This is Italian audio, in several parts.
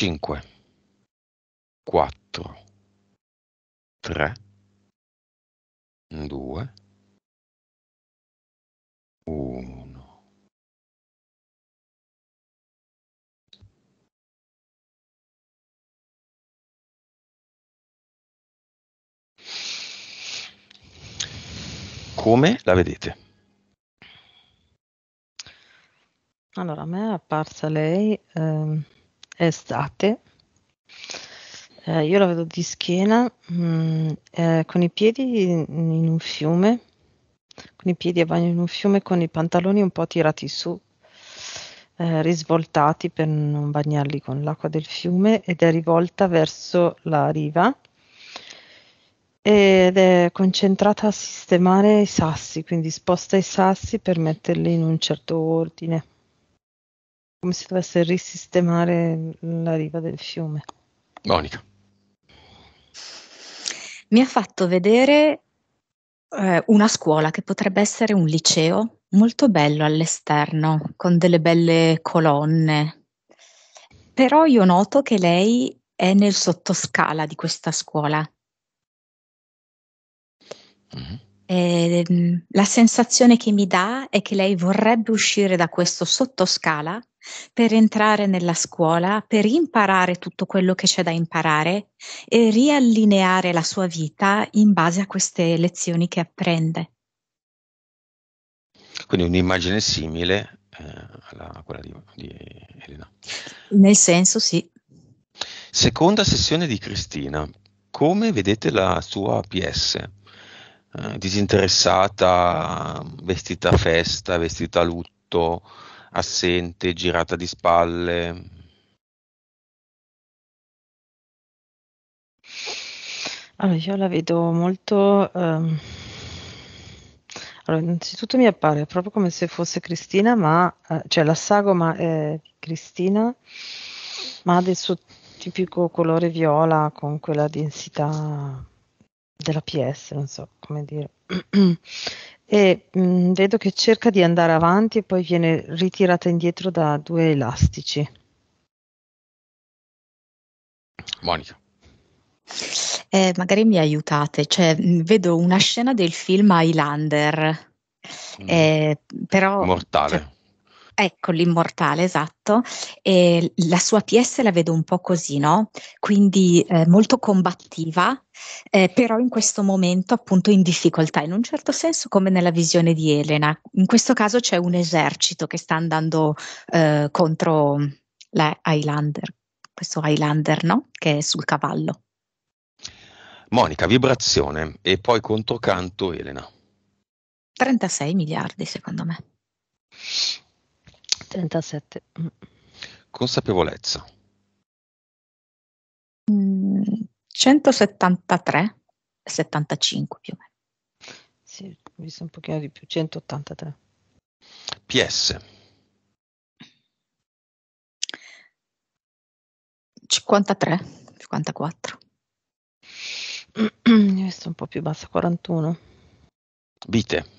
cinque, quattro, tre, due, uno. Come la vedete? Allora, a me è apparsa lei. Ehm estate. Eh, io la vedo di schiena, mh, mm, eh, con i piedi in, in un fiume, con i piedi a bagno in un fiume, con i pantaloni un po' tirati su, eh, risvoltati per non bagnarli con l'acqua del fiume ed è rivolta verso la riva ed è concentrata a sistemare i sassi, quindi sposta i sassi per metterli in un certo ordine come se dovesse risistemare la riva del fiume. Monica. Mi ha fatto vedere eh, una scuola che potrebbe essere un liceo molto bello all'esterno, con delle belle colonne. Però io noto che lei è nel sottoscala di questa scuola. Mm-hmm eh, la sensazione che mi dà è che lei vorrebbe uscire da questo sottoscala per entrare nella scuola, per imparare tutto quello che c'è da imparare e riallineare la sua vita in base a queste lezioni che apprende. Quindi un'immagine simile eh, alla quella di, di Elena. Nel senso sì. Seconda sessione di Cristina. Come vedete la sua PS? Eh, disinteressata, vestita a festa, vestita a lutto, assente, girata di spalle. Allora, io la vedo molto... Ehm... Allora, innanzitutto mi appare proprio come se fosse Cristina, ma... Eh, cioè la sagoma è Cristina, ma ha del suo tipico colore viola con quella densità della PS, non so come dire. e mh, mm, vedo che cerca di andare avanti e poi viene ritirata indietro da due elastici. Monica. Eh, magari mi aiutate, cioè, mm, vedo una scena del film Highlander, mm. eh, però... Mortale. Cioè, Ecco, l'immortale, esatto. E la sua PS la vedo un po' così, no? Quindi eh, molto combattiva, eh, però in questo momento appunto in difficoltà, in un certo senso come nella visione di Elena. In questo caso c'è un esercito che sta andando eh, contro la Highlander, questo Highlander, no? Che è sul cavallo. Monica, vibrazione e poi controcanto Elena. 36 miliardi secondo me. 37. Mm. Consapevolezza. Mm, 173, 75 più o meno. Sì, ho visto un pochino di più, 183. PS. 53, 54. Questo è un po' più basso, 41. Vite.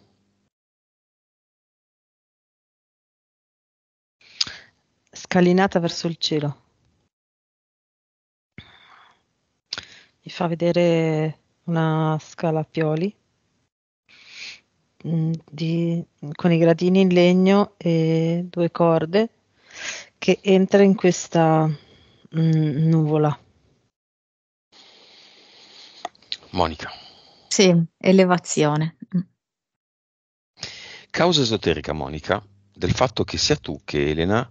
scalinata verso il cielo. Mi fa vedere una scala a pioli mm, di, con i gradini in legno e due corde che entra in questa mm, nuvola. Monica. Sì, elevazione. Causa esoterica, Monica, del fatto che sia tu che Elena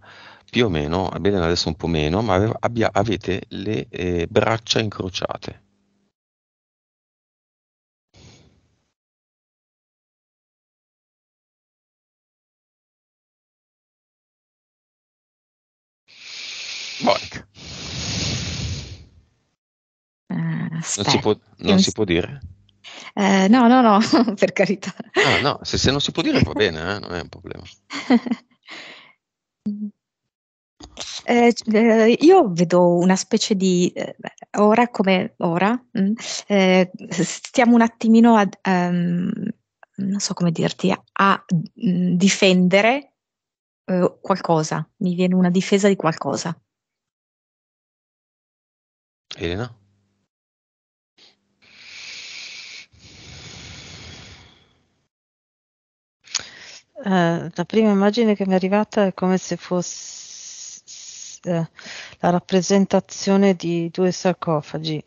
più o meno, bene adesso un po' meno, ma ave, abbia, avete le eh, braccia incrociate. Monica. Uh, eh, non, si può, non si può dire? Eh, no, no, no, per carità. Ah, no, se, se, non si può dire va bene, eh? non è un problema. Eh, eh, io vedo una specie di eh, ora come ora, mh, mm, eh, stiamo un attimino a, um, ehm, non so come dirti, a, a mm, difendere eh, qualcosa, mi viene una difesa di qualcosa. Elena? Uh, la prima immagine che mi è arrivata è come se fosse eh, la rappresentazione di due sarcofagi.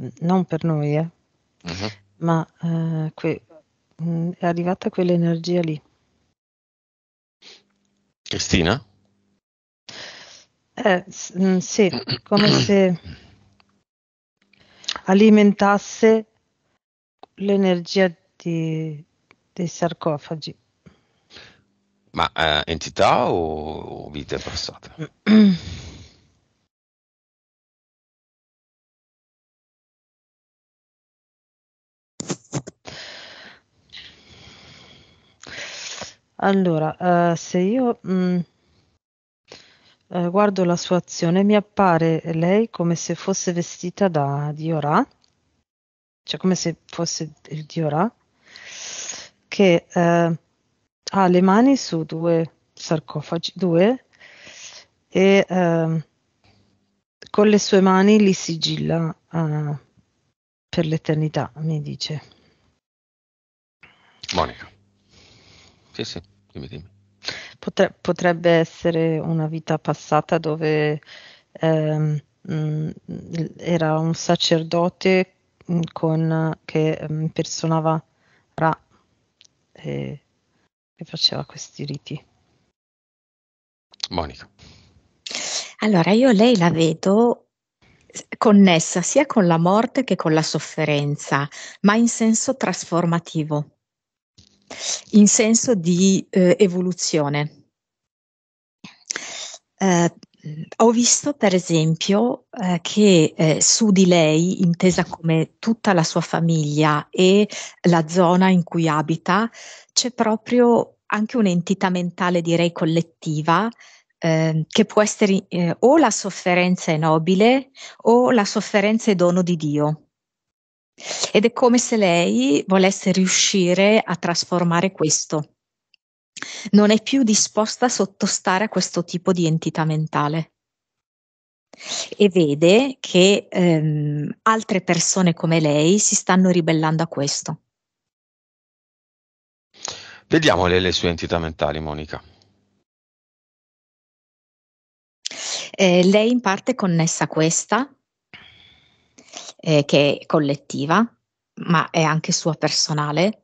Mm, non per noi, eh. Uh-huh. ma eh, que- mm, è arrivata quell'energia lì. Cristina? Eh, s- mm, sì, come se alimentasse l'energia di, dei sarcofagi. Ma eh, entità o, o vite passate? Allora, eh, se io mh, mm, eh, guardo la sua azione, mi appare lei come se fosse vestita da Diorà, cioè come se fosse il Diorà, che eh, ha le mani su due sarcofagi, due, e uh, con le sue mani li sigilla uh, per l'eternità, mi dice. Monica. Sì, sì, dimmi, dimmi. Potre- potrebbe essere una vita passata dove ehm, mh, mm, era un sacerdote mm, con, che mm, impersonava Ra e che faceva questi riti. Monica. Allora, io lei la vedo connessa sia con la morte che con la sofferenza, ma in senso trasformativo, in senso di eh, evoluzione. Eh, ho visto, per esempio, eh, che eh, su di lei, intesa come tutta la sua famiglia e la zona in cui abita, c'è proprio anche un'entità mentale, direi collettiva, eh, che può essere eh, o la sofferenza è nobile o la sofferenza è dono di Dio. Ed è come se lei volesse riuscire a trasformare questo. Non è più disposta a sottostare a questo tipo di entità mentale e vede che ehm, altre persone come lei si stanno ribellando a questo. Vediamo le, sue entità mentali, Monica. Eh, lei in parte è connessa a questa, eh, che è collettiva, ma è anche sua personale.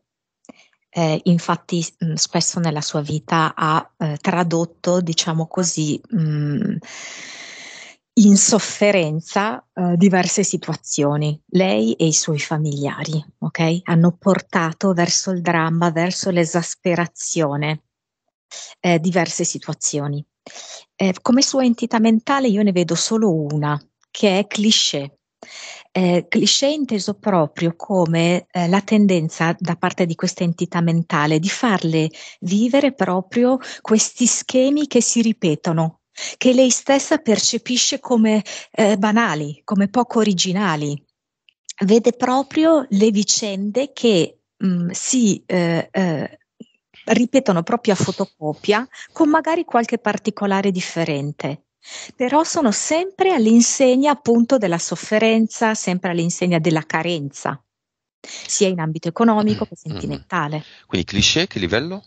Eh, infatti mh, mm, spesso nella sua vita ha eh, tradotto, diciamo così, mh, mm, in sofferenza eh, diverse situazioni. Lei e i suoi familiari, ok? Hanno portato verso il dramma, verso l'esasperazione eh, diverse situazioni. Eh, come sua entità mentale io ne vedo solo una, che è cliché. Eh, cliché inteso proprio come eh, la tendenza da parte di questa entità mentale di farle vivere proprio questi schemi che si ripetono che lei stessa percepisce come eh, banali, come poco originali. Vede proprio le vicende che mh, mm, si eh, eh, ripetono proprio a fotocopia, con magari qualche particolare differente però sono sempre all'insegna appunto della sofferenza, sempre all'insegna della carenza, sia in ambito economico che mm-hmm. sentimentale. Quindi cliché, che livello?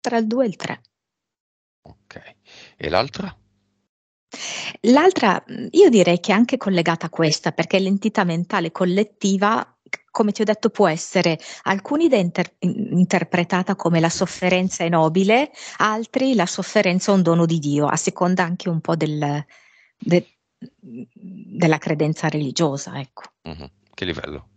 Tra il 2 e il 3. E l'altra? L'altra, io direi che è anche collegata a questa, perché l'entità mentale collettiva come ti ho detto, può essere alcuni da inter- interpretata come la sofferenza è nobile, altri la sofferenza è un dono di Dio, a seconda anche un po' del, de- della credenza religiosa. Ecco. Mm-hmm. Che livello?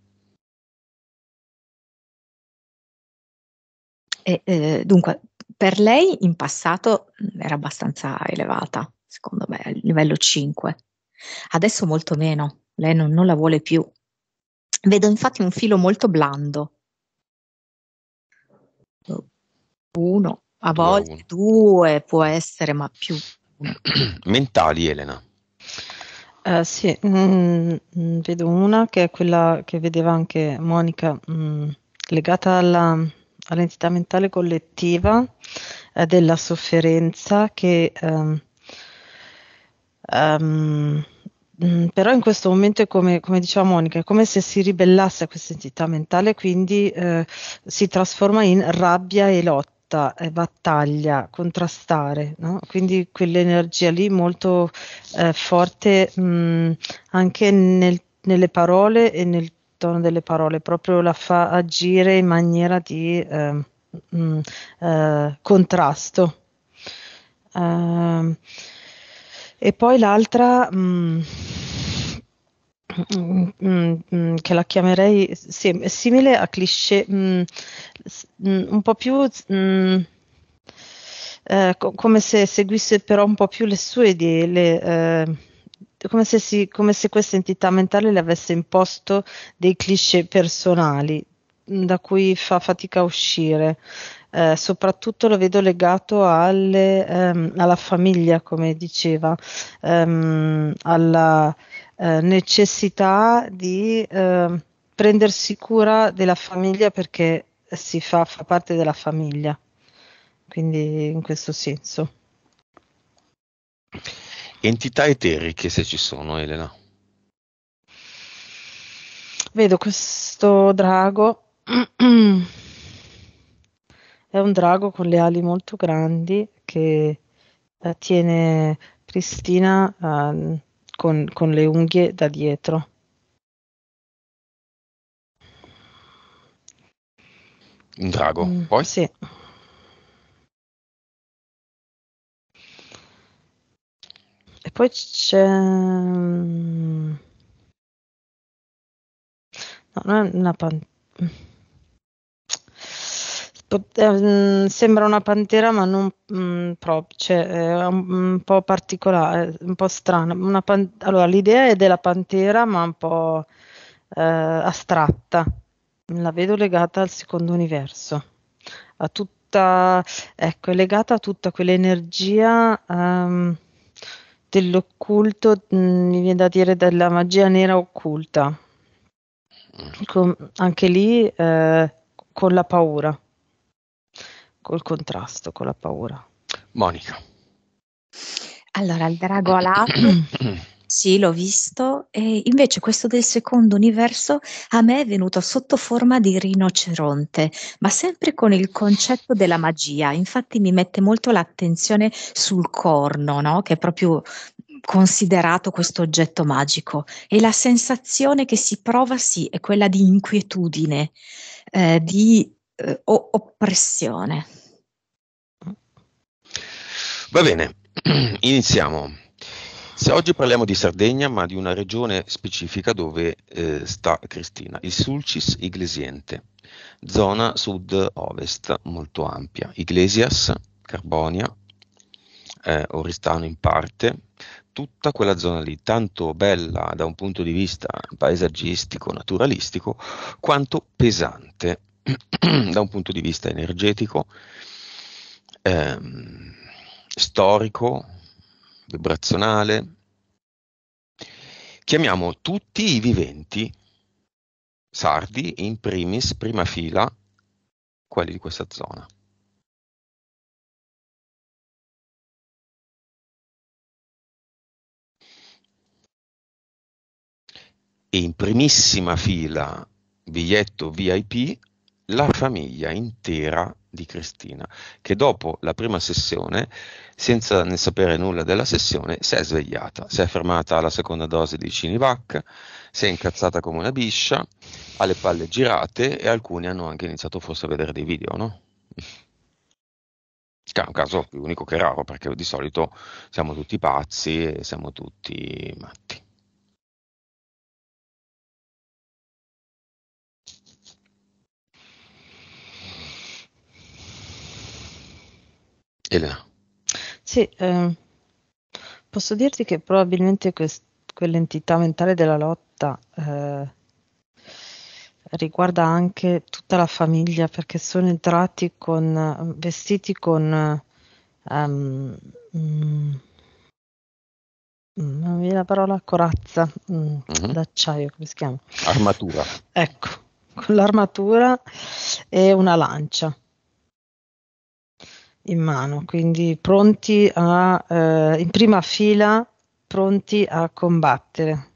E, eh, dunque, per lei in passato mm, era abbastanza elevata, secondo me, a livello 5. Adesso molto meno, lei non, non la vuole più. Vedo infatti un filo molto blando. Uno, a volte due può essere, ma più. Mentali, Elena. Uh, sì, mm, mm, vedo una che è quella che vedeva anche Monica, mm, legata alla all'entità mentale collettiva eh, della sofferenza che um, um, però in questo momento è come, come, diceva Monica, è come se si ribellasse a questa entità mentale, quindi eh, si trasforma in rabbia e lotta, e battaglia, contrastare, no? quindi quell'energia lì molto eh, forte mh, mm, anche nel, nelle parole e nel contorno delle parole, proprio la fa agire in maniera di eh, mh, mm, eh, contrasto. Uh, e poi l'altra, mh, mm, mh, mm, che la chiamerei sì, simile a cliché, un po' più... Eh, co- come se seguisse però un po' più le sue idee, le, eh, come se, si, come se questa entità mentale le avesse imposto dei cliché personali mm, da cui fa fatica a uscire. Eh, soprattutto lo vedo legato alle, ehm, alla famiglia, come diceva, ehm, alla eh, necessità di eh, prendersi cura della famiglia perché si fa, fa parte della famiglia. Quindi in questo senso. Entità eteriche, se ci sono, Elena. Vedo questo drago. È un drago con le ali molto grandi che eh, tiene Cristina uh, ehm, con, con le unghie da dietro. Un drago, mm, poi? Sì. poi c'è... Mm, no, non è una pantera. Eh, mm, sembra una pantera, ma non mh, mm, proprio, cioè, è un, un, po' particolare, un po' strana. Pan- allora, l'idea è della pantera, ma un po' eh, astratta. La vedo legata al secondo universo, a tutta, ecco, è legata a tutta quell'energia. Um, dell'occulto, mm, mi viene da dire della magia nera occulta. Mm. Con, anche lì eh, con la paura, col contrasto con la paura. Monica. Allora, il drago alato Sì, l'ho visto e invece questo del secondo universo a me è venuto sotto forma di rinoceronte, ma sempre con il concetto della magia. Infatti mi mette molto l'attenzione sul corno, no? Che è proprio considerato questo oggetto magico e la sensazione che si prova sì è quella di inquietudine, eh, di eh, oppressione. Va bene, iniziamo. Se oggi parliamo di Sardegna, ma di una regione specifica dove eh, sta Cristina, il Sulcis Iglesiente, zona sud-ovest molto ampia, Iglesias, Carbonia, eh, Oristano in parte, tutta quella zona lì, tanto bella da un punto di vista paesaggistico, naturalistico, quanto pesante da un punto di vista energetico, ehm, storico, vibrazionale. Chiamiamo tutti i viventi sardi, in primis, prima fila, quelli di questa zona. E in primissima fila, biglietto VIP, la famiglia intera di Cristina, che dopo la prima sessione, senza ne sapere nulla della sessione, si è svegliata, si è fermata alla seconda dose di Cinivac, si è incazzata come una biscia, ha le palle girate e alcuni hanno anche iniziato forse a vedere dei video, no? Che è un caso più unico che raro, perché di solito siamo tutti pazzi e siamo tutti matti. Elena. Sì, eh, posso dirti che probabilmente quest- quell'entità mentale della lotta eh, riguarda anche tutta la famiglia perché sono entrati con, vestiti con... Um, mm, non mi viene la parola corazza mm, mm-hmm. d'acciaio, come si chiama? Armatura. Ecco, con l'armatura e una lancia in mano, quindi pronti a, eh, in prima fila, pronti a combattere.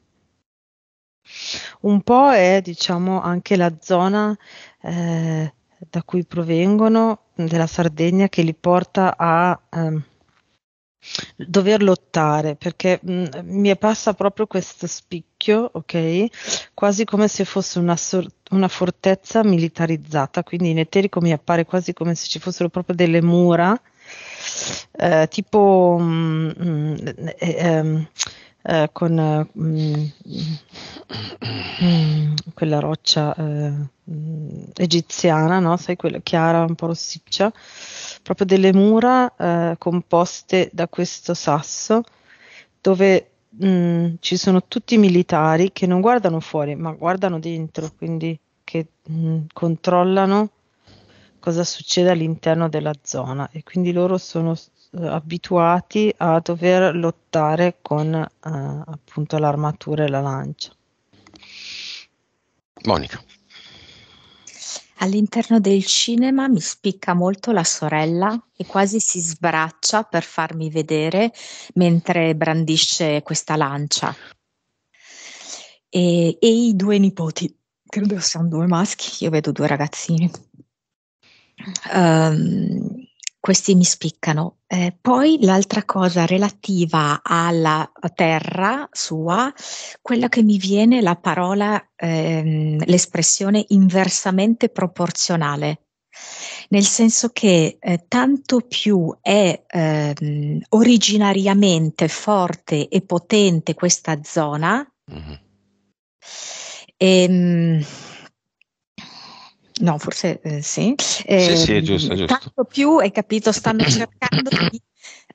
Un po' è diciamo anche la zona eh, da cui provengono, della Sardegna, che li porta a... Ehm, dover lottare perché mh, mm, mi passa proprio questo spicchio, ok? Quasi come se fosse una, sor- una fortezza militarizzata, quindi in eterico mi appare quasi come se ci fossero proprio delle mura, eh, tipo mh, mm, mh, mm, eh, ehm, eh, con quella roccia eh, Mm, egiziana, no? sai quella chiara, un po' rossiccia, proprio delle mura eh, composte da questo sasso dove mh, mm, ci sono tutti i militari che non guardano fuori ma guardano dentro, quindi che mh, mm, controllano cosa succede all'interno della zona e quindi loro sono abituati a dover lottare con eh, appunto l'armatura e la lancia. Monica. All'interno del cinema mi spicca molto la sorella e quasi si sbraccia per farmi vedere mentre brandisce questa lancia. E, e i due nipoti, credo siano due maschi, io vedo due ragazzini. Um, questi mi spiccano. Eh, poi l'altra cosa relativa alla terra sua, quella che mi viene la parola, ehm, l'espressione inversamente proporzionale, nel senso che eh, tanto più è ehm, originariamente forte e potente questa zona, mm-hmm. ehm, No, forse eh, sì. Eh, sì, sì, è ehm, giusto, è giusto. Tanto più, hai capito, stanno cercando di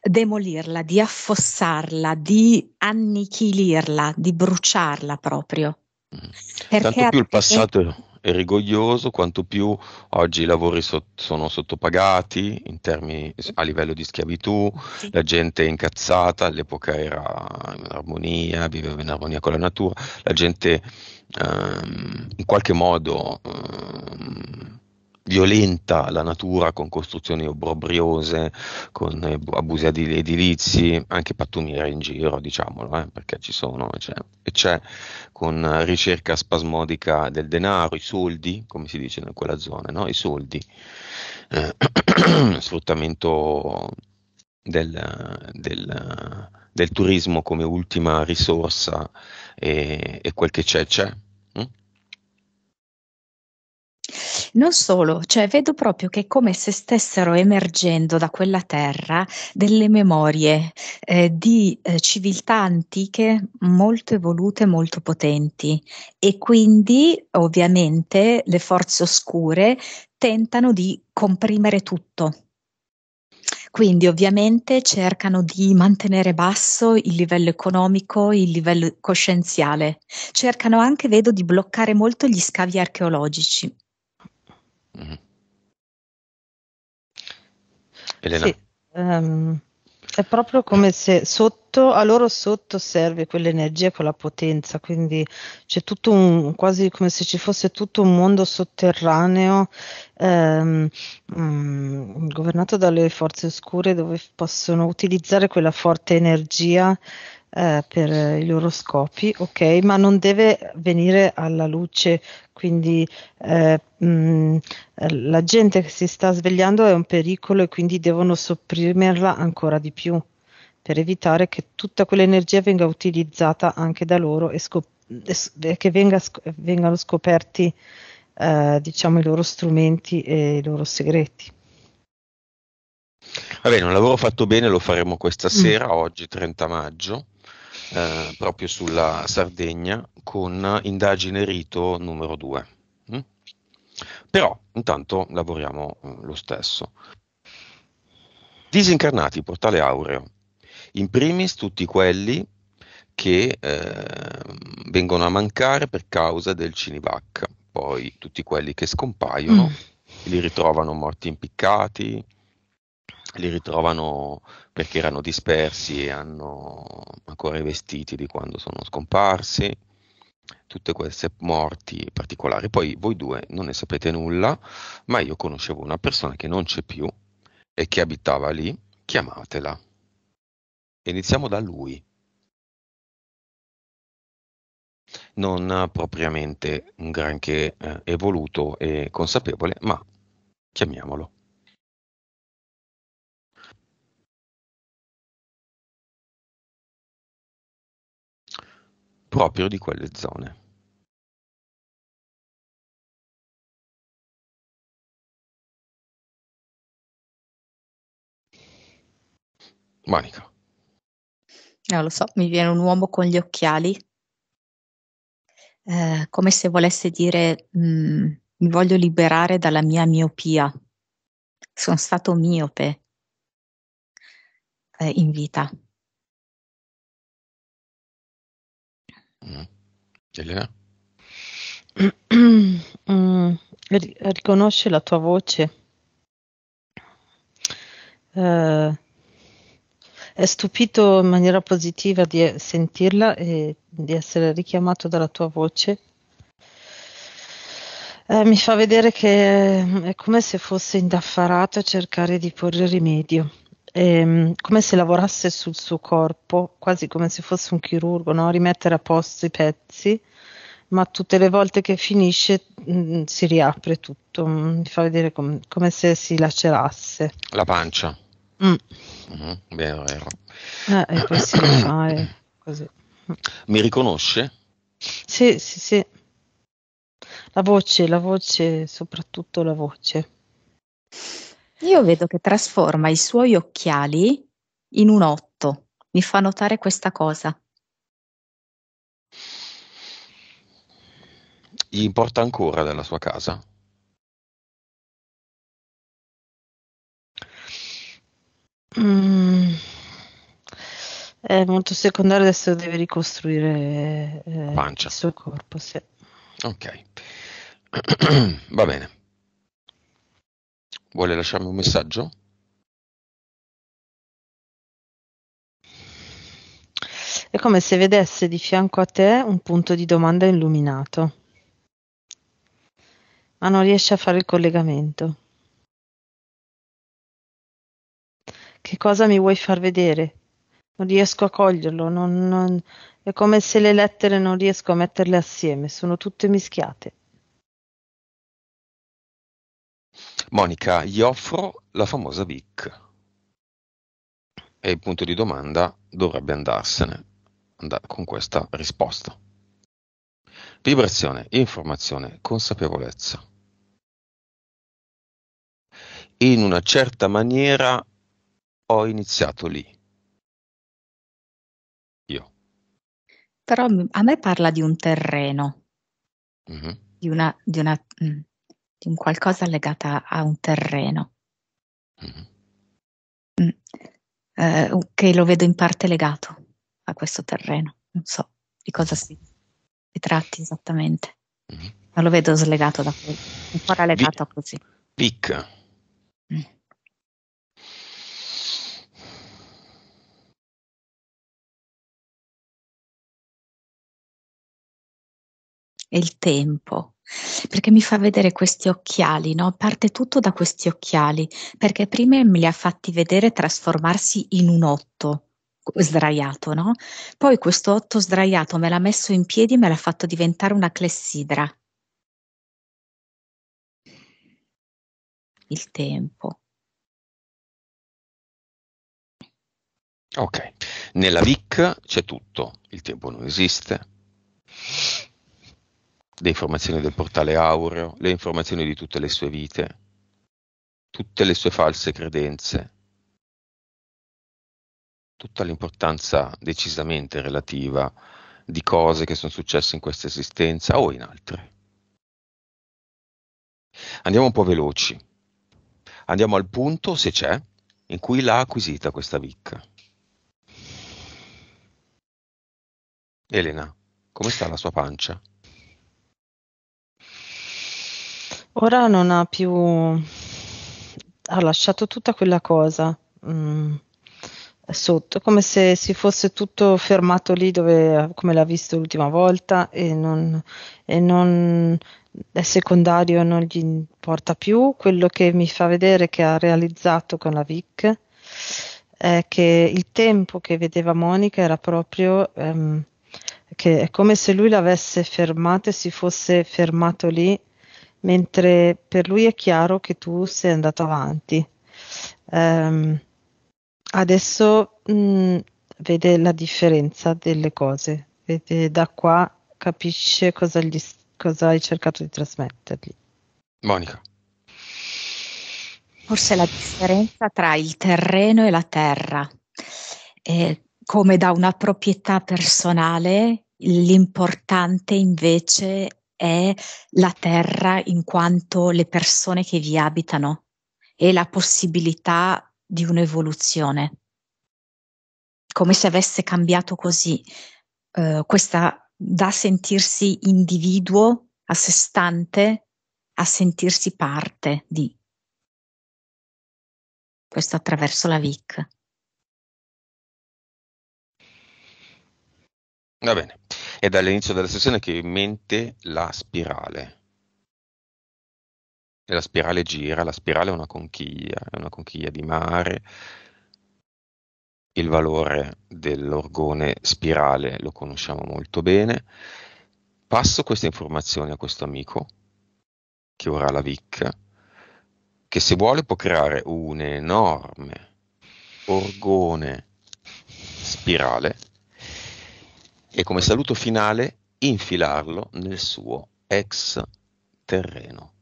demolirla, di affossarla, di annichilirla, di bruciarla proprio. Mm. Perché tanto più il passato... È e rigoglioso, quanto più oggi i lavori so- sono sottopagati termini, a livello di schiavitù, sì. la gente è incazzata, all'epoca era in armonia, viveva in armonia con la natura, la gente ehm, in qualche modo ehm, violenta la natura con costruzioni obbrobriose, con eh, abusi edilizi, anche pattumiere in giro, diciamolo, eh, perché ci sono, cioè, e c'è con ricerca spasmodica del denaro, i soldi, come si dice in quella zona, no? i soldi, eh, sfruttamento del, del, del, turismo come ultima risorsa e, e quel che c'è c'è. Non solo, cioè vedo proprio che è come se stessero emergendo da quella terra delle memorie eh, di eh, civiltà antiche molto evolute, molto potenti e quindi ovviamente le forze oscure tentano di comprimere tutto. Quindi ovviamente cercano di mantenere basso il livello economico, il livello coscienziale. Cercano anche, vedo, di bloccare molto gli scavi archeologici. Mm-hmm. Elena. Sì, um, è proprio come se sotto, a loro sotto serve quell'energia, quella potenza, quindi c'è tutto un, quasi come se ci fosse tutto un mondo sotterraneo ehm, mm, governato dalle forze oscure dove possono utilizzare quella forte energia eh, per i loro scopi, ok, ma non deve venire alla luce, quindi eh, mh, mm, la gente che si sta svegliando è un pericolo e quindi devono sopprimerla ancora di più per evitare che tutta quell'energia venga utilizzata anche da loro e, scop- che venga sc- vengano scoperti eh, diciamo i loro strumenti e i loro segreti. Va bene, un lavoro fatto bene lo faremo questa mm. sera, mm. oggi 30 maggio, eh, proprio sulla Sardegna con indagine rito numero 2. Mm? Però intanto lavoriamo eh, lo stesso. Disincarnati, portale aureo. In primis tutti quelli che eh, vengono a mancare per causa del Cinivac, poi tutti quelli che scompaiono, mm. li ritrovano morti impiccati, li ritrovano perché erano dispersi e hanno ancora i vestiti di quando sono scomparsi, tutte queste morti particolari. Poi voi due non ne sapete nulla, ma io conoscevo una persona che non c'è più e che abitava lì, chiamatela. Iniziamo da lui. Non propriamente un granché eh, evoluto e consapevole, ma chiamiamolo. proprio di quelle zone. Monica. Non eh, lo so, mi viene un uomo con gli occhiali, eh, come se volesse dire mh, mm, mi voglio liberare dalla mia miopia. Sono stato miope eh, in vita. Mm. Elena? Mm, riconosce la tua voce. Uh, è stupito in maniera positiva di sentirla e di essere richiamato dalla tua voce. Uh, mi fa vedere che è come se fosse indaffarato a cercare di porre rimedio ehm, come se lavorasse sul suo corpo, quasi come se fosse un chirurgo, no? rimettere a posto i pezzi, ma tutte le volte che finisce mh, mm, si riapre tutto, mm, mi fa vedere com- come se si lacerasse. La pancia. Mm. Mm-hmm, vero, vero. Eh, e poi si fa così. Mm. Mi riconosce? Sì, sì, sì. La voce, la voce, soprattutto la voce. Io vedo che trasforma i suoi occhiali in un otto, Mi fa notare questa cosa. Gli importa ancora della sua casa? Mm. È molto secondario adesso deve ricostruire eh, il suo corpo. Sì. Ok, va bene. Vuole lasciarmi un messaggio? È come se vedesse di fianco a te un punto di domanda illuminato, ma non riesce a fare il collegamento. Che cosa mi vuoi far vedere? Non riesco a coglierlo, non, non... è come se le lettere non riesco a metterle assieme, sono tutte mischiate. Monica gli offro la famosa Vic. E il punto di domanda dovrebbe andarsene andare con questa risposta. Vibrazione, informazione, consapevolezza. In una certa maniera ho iniziato lì. Io. Però mm, a me parla di un terreno, mm-hmm. di una, di una mh, mm, di un qualcosa legata a un terreno, mm. Mm. Eh, che lo vedo in parte legato a questo terreno, non so di cosa si, si tratti esattamente, mm. ma lo vedo slegato da quello, ancora legato Vi- a così. Vic. Mm. il tempo perché mi fa vedere questi occhiali, no? Parte tutto da questi occhiali, perché prima me li ha fatti vedere trasformarsi in un otto sdraiato, no? Poi questo otto sdraiato me l'ha messo in piedi e me l'ha fatto diventare una clessidra. Il tempo. Ok, nella VIC c'è tutto, il tempo non esiste, le informazioni del portale aureo, le informazioni di tutte le sue vite, tutte le sue false credenze, tutta l'importanza decisamente relativa di cose che sono successe in questa esistenza o in altre. Andiamo un po' veloci, andiamo al punto, se c'è, in cui l'ha acquisita questa vicca. Elena, come sta la sua pancia? ora non ha più, ha lasciato tutta quella cosa mh, mm, sotto, come se si fosse tutto fermato lì dove, come l'ha visto l'ultima volta e non, e non è secondario, non gli importa più. Quello che mi fa vedere che ha realizzato con la Vic è che il tempo che vedeva Monica era proprio... Um, che è come se lui l'avesse fermato e si fosse fermato lì mentre per lui è chiaro che tu sei andato avanti. Um, adesso mh, mm, vede la differenza delle cose, vede da qua capisce cosa, gli, cosa hai cercato di trasmettergli. Monica. Forse la differenza tra il terreno e la terra. È come da una proprietà personale, l'importante invece è la terra in quanto le persone che vi abitano e la possibilità di un'evoluzione. Come se avesse cambiato così, eh, questa da sentirsi individuo a sé stante a sentirsi parte di. Questo attraverso la VIC. Va bene. È dall'inizio della sessione che ho in mente la spirale. E la spirale gira, la spirale è una conchiglia, è una conchiglia di mare. Il valore dell'orgone spirale lo conosciamo molto bene. Passo queste informazioni a questo amico, che ora ha la VIC, che se vuole può creare un enorme orgone spirale e come saluto finale infilarlo nel suo ex terreno.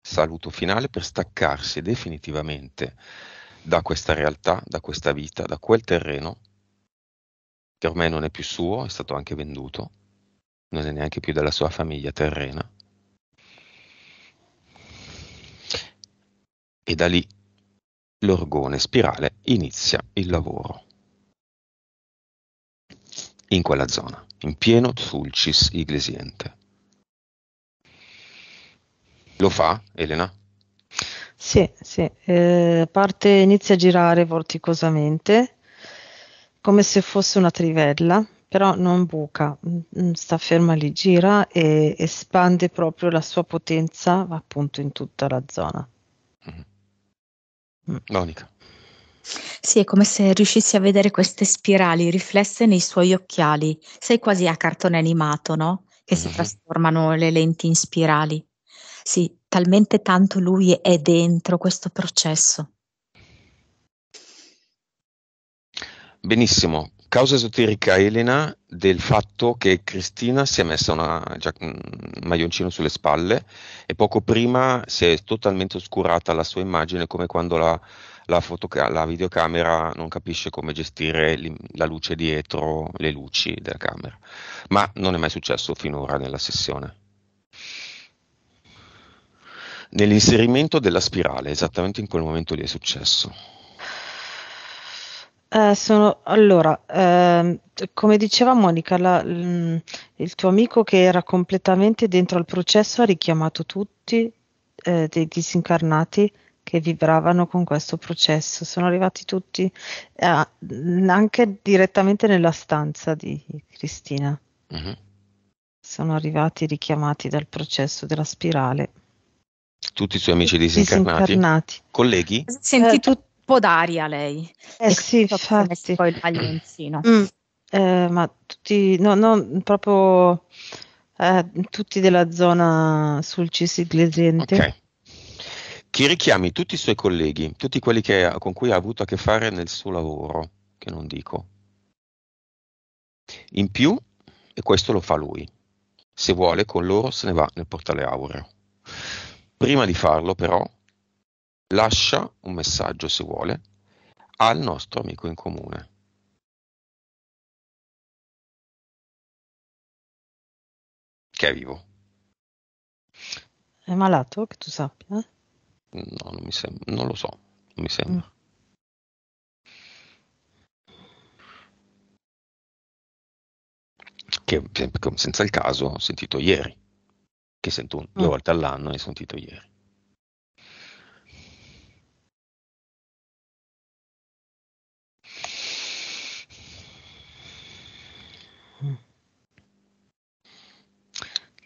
Saluto finale per staccarsi definitivamente da questa realtà, da questa vita, da quel terreno che ormai non è più suo, è stato anche venduto, non è neanche più della sua famiglia terrena. E da lì l'orgone spirale inizia il lavoro. In quella zona, in pieno Sulcis Iglesiente. Lo fa, Elena? Sì, sì. Eh, parte, inizia a girare vorticosamente, come se fosse una trivella, però non buca, mm, sta ferma lì, gira e espande proprio la sua potenza appunto in tutta la zona. Mm, Monica. Sì, è come se riuscissi a vedere queste spirali riflesse nei suoi occhiali. Sei quasi a cartone animato, no? Che mm-hmm. si mhm. trasformano le lenti in spirali. Sì, talmente tanto lui è dentro questo processo. Benissimo, causa esoterica Elena del fatto che Cristina si è messa una, un maglioncino sulle spalle e poco prima si è totalmente oscurata la sua immagine come quando la, la, fotoca- la videocamera non capisce come gestire li, la luce dietro le luci della camera. Ma non è mai successo finora nella sessione. Nell'inserimento della spirale, esattamente in quel momento lì è successo. Eh, sono, allora, ehm, come diceva Monica, la- l- mm, il tuo amico che era completamente dentro al processo ha richiamato tutti eh, dei disincarnati che vibravano con questo processo. Sono arrivati tutti, eh, mm, anche direttamente nella stanza di Cristina. Mhm. Sono arrivati richiamati dal processo della spirale. Tutti i suoi amici disincarnati, Disincarnati. colleghi? Senti, Eh, tu- po' d'aria lei. Eh e sì, infatti. Poi il maglioncino. Mm. Eh, ma tutti, no, no, proprio eh, tutti della zona sul Cisiglesiente. Ok. Chi richiami tutti i suoi colleghi, tutti quelli che, con cui ha avuto a che fare nel suo lavoro, che non dico. In più, e questo lo fa lui, se vuole con loro se ne va nel portale aureo. Prima di farlo però Lascia un messaggio se vuole al nostro amico in comune. Che è vivo. È malato, che tu sappia? No, non mi sembra, non lo so, non mi sembra. Mm. Che, senza il caso ho sentito ieri, che sento due mm. volte all'anno e ho sentito ieri.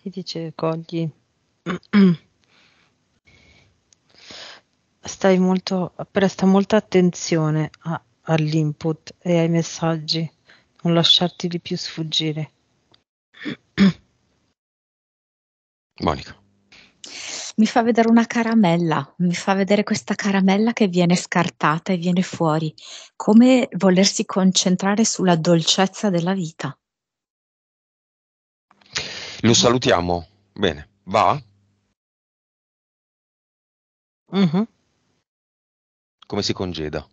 ti dice cogli stai molto presta molta attenzione a, all'input e ai messaggi non lasciarti di più sfuggire Monica mi fa vedere una caramella, mi fa vedere questa caramella che viene scartata e viene fuori, come volersi concentrare sulla dolcezza della vita. Lo salutiamo. Bene, va? Mhm. Come si congeda?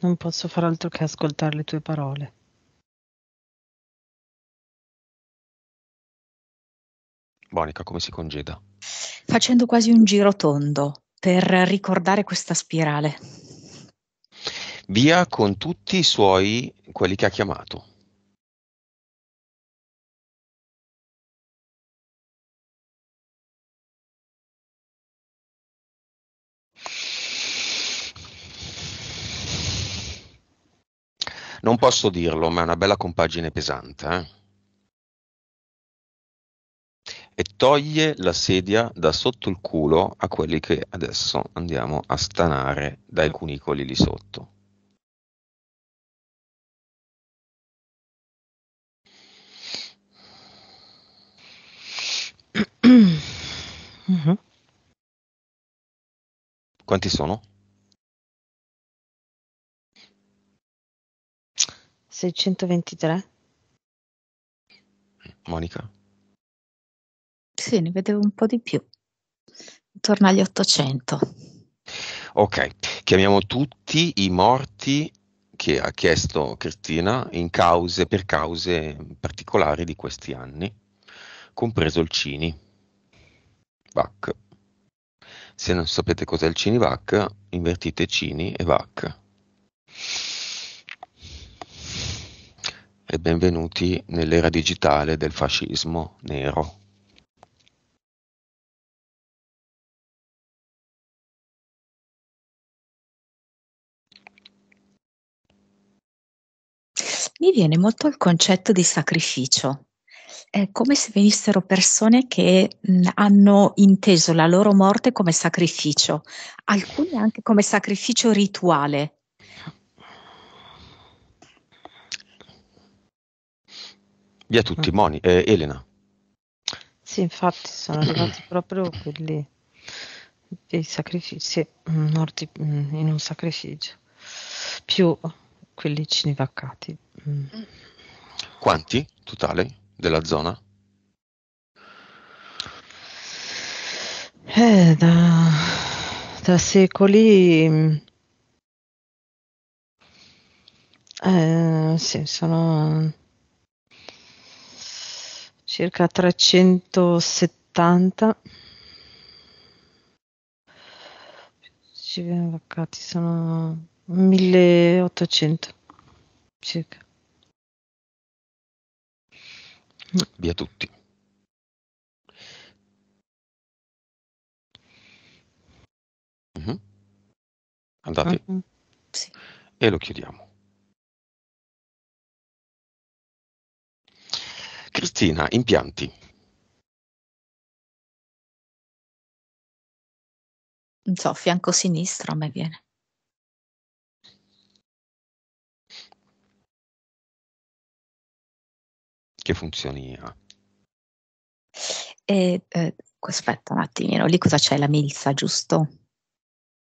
Non posso far altro che ascoltare le tue parole. Monica, come si congeda? Facendo quasi un giro tondo per ricordare questa spirale via con tutti i suoi, quelli che ha chiamato. Non posso dirlo, ma è una bella compagine pesante. Eh? e toglie la sedia da sotto il culo a quelli che adesso andiamo a stanare dai cunicoli lì sotto. Quanti sono? 623. Monica? Sì, ne vedevo un po' di più. Intorno agli 800. Ok, chiamiamo tutti i morti che ha chiesto Cristina in cause, per cause particolari di questi anni compreso il CINI-VAC. Se non sapete cos'è il CINI-VAC, invertite CINI e VAC. E benvenuti nell'era digitale del fascismo nero. mi viene molto il concetto di sacrificio. È come se venissero persone che mh, mm, hanno inteso la loro morte come sacrificio, alcuni anche come sacrificio rituale. Via tutti, mm. Moni, eh, Elena. Sì, infatti sono arrivati proprio quelli dei sacrifici, morti mm, in un sacrificio, più quelli cinivaccati. Quanti totale? della zona? Eh, da, da secoli mm, eh, sì, sono circa 370 ci vengono vaccati sono 1800 circa Via tutti. Mh-mh. Andate Mh-mh. Ah, mm. Sì. e lo chiudiamo. Cristina, impianti. Non so, fianco sinistro a me viene. che funzioni ha. E, eh, aspetta un attimino, lì cosa c'è? La milza, giusto?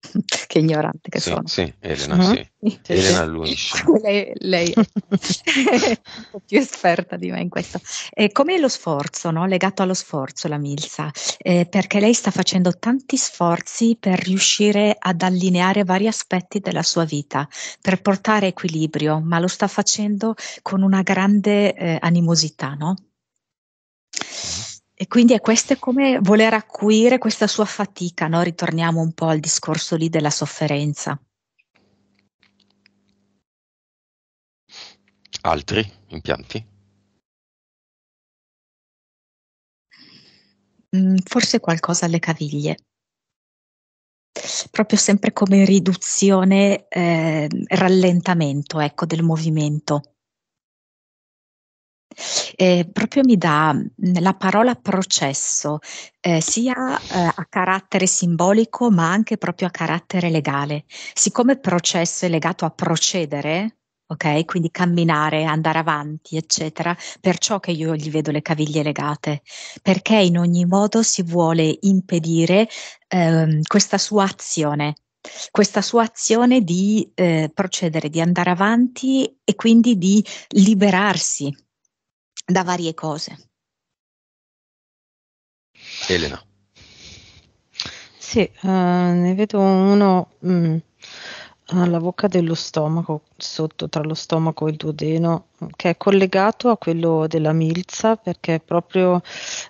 che ignorante che sì, sono. Sì, Elena, mm sì. Elena allunisce. Lei, lei è un po' più esperta di me in questo. Eh, come lo sforzo, no? legato allo sforzo la Milsa, eh, perché lei sta facendo tanti sforzi per riuscire ad allineare vari aspetti della sua vita, per portare equilibrio, ma lo sta facendo con una grande eh, animosità, no? Mm. E quindi è questo come voler acuire questa sua fatica, no? ritorniamo un po' al discorso lì della sofferenza. Altri impianti? Mm, forse qualcosa alle caviglie proprio sempre come riduzione, eh, rallentamento ecco, del movimento eh, proprio mi dà mm, la parola processo, eh, sia eh, a carattere simbolico ma anche proprio a carattere legale. Siccome processo è legato a procedere, ok? Quindi camminare, andare avanti, eccetera. Perciò che io gli vedo le caviglie legate, perché in ogni modo si vuole impedire ehm, questa sua azione. Questa sua azione di eh, procedere, di andare avanti e quindi di liberarsi da varie cose. Elena. Sì, uh, ne vedo uno mh, mm, alla ah, bocca dello stomaco, sotto tra lo stomaco e il duodeno, che è collegato a quello della milza, perché proprio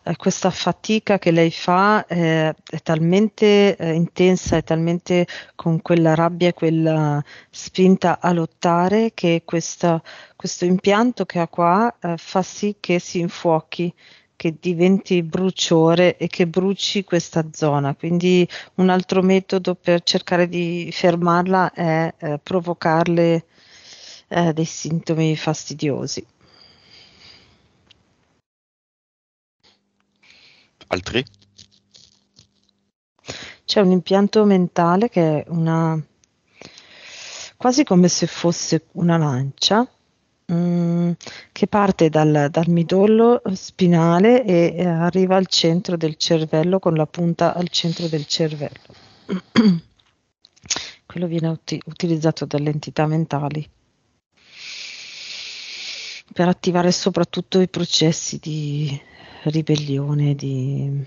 eh, questa fatica che lei fa eh, è talmente eh, intensa, è talmente con quella rabbia e quella spinta a lottare, che questa, questo impianto che ha qua eh, fa sì che si infuochi che diventi bruciore e che bruci questa zona. Quindi un altro metodo per cercare di fermarla è eh, provocarle eh, dei sintomi fastidiosi. Altri? C'è un impianto mentale che è una quasi come se fosse una lancia Mm, che parte dal, dal, midollo spinale e, eh, arriva al centro del cervello con la punta al centro del cervello. Quello viene uti- utilizzato dalle entità mentali per attivare soprattutto i processi di ribellione, di,